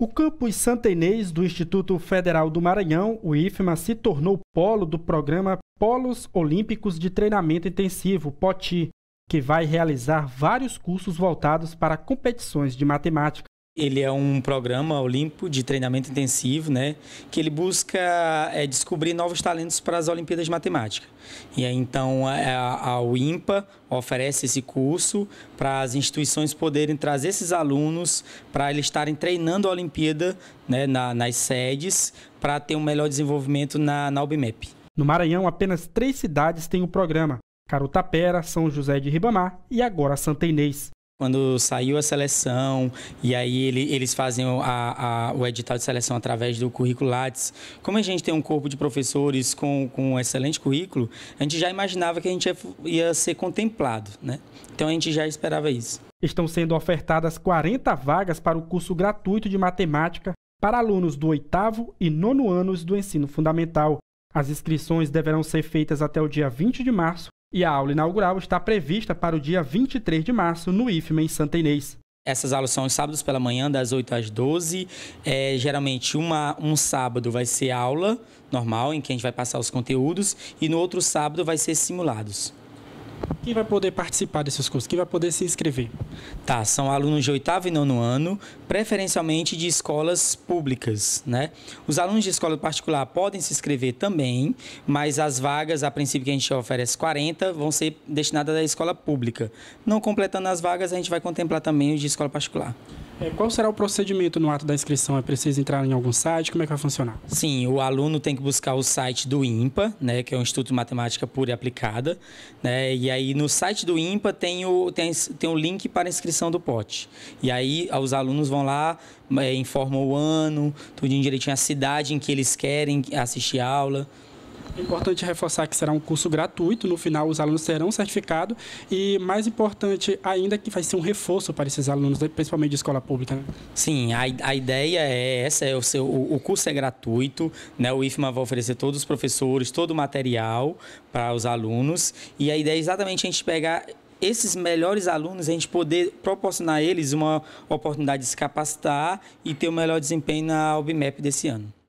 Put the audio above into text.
O campus Santa Inês do Instituto Federal do Maranhão, o IFMA, se tornou polo do programa Polos Olímpicos de Treinamento Intensivo, POTI, que vai realizar vários cursos voltados para competições de matemática. Ele é um programa olímpico de treinamento intensivo, né? Que ele busca é, descobrir novos talentos para as Olimpíadas de Matemática. E aí, então, a, a UIMPA oferece esse curso para as instituições poderem trazer esses alunos para eles estarem treinando a Olimpíada né, na, nas sedes para ter um melhor desenvolvimento na, na UBMEP. No Maranhão, apenas três cidades têm o programa. Carutapera, São José de Ribamar e agora Santa Inês quando saiu a seleção, e aí ele, eles fazem a, a, o edital de seleção através do currículo Lattes. Como a gente tem um corpo de professores com, com um excelente currículo, a gente já imaginava que a gente ia, ia ser contemplado, né? Então a gente já esperava isso. Estão sendo ofertadas 40 vagas para o curso gratuito de matemática para alunos do oitavo e nono anos do ensino fundamental. As inscrições deverão ser feitas até o dia 20 de março e a aula inaugural está prevista para o dia 23 de março no IFMA em Santa Inês. Essas aulas são os sábados pela manhã, das 8 às 12. É, geralmente, uma, um sábado vai ser aula normal, em que a gente vai passar os conteúdos, e no outro sábado vai ser simulados. Quem vai poder participar desses cursos? Quem vai poder se inscrever? Tá, são alunos de oitavo e nono ano, preferencialmente de escolas públicas, né? Os alunos de escola particular podem se inscrever também, mas as vagas, a princípio que a gente oferece 40, vão ser destinadas à escola pública. Não completando as vagas, a gente vai contemplar também os de escola particular. É, qual será o procedimento no ato da inscrição? É preciso entrar em algum site? Como é que vai funcionar? Sim, o aluno tem que buscar o site do IMPA, né, que é o Instituto de Matemática Pura e Aplicada. Né, e aí no site do IMPA tem o, tem, tem o link para inscrição do pote. E aí ah, os alunos vão lá, é, informam o ano, tudo direitinho, a cidade em que eles querem assistir a aula. Importante reforçar que será um curso gratuito, no final os alunos terão certificado e mais importante ainda que vai ser um reforço para esses alunos, né, principalmente de escola pública. Né? Sim, a, a ideia é essa, é o, seu, o, o curso é gratuito, né? o IFMA vai oferecer todos os professores, todo o material para os alunos e a ideia é exatamente a gente pegar esses melhores alunos, a gente poder proporcionar a eles uma oportunidade de se capacitar e ter o um melhor desempenho na UBMEP desse ano.